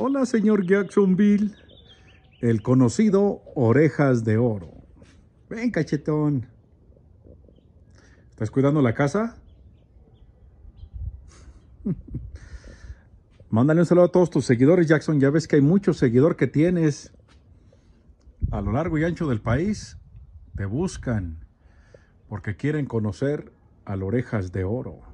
Hola, señor Jacksonville. El conocido Orejas de Oro. Ven, cachetón. ¿Estás cuidando la casa? Mándale un saludo a todos tus seguidores, Jackson. Ya ves que hay mucho seguidor que tienes a lo largo y ancho del país. Te buscan porque quieren conocer al Orejas de Oro.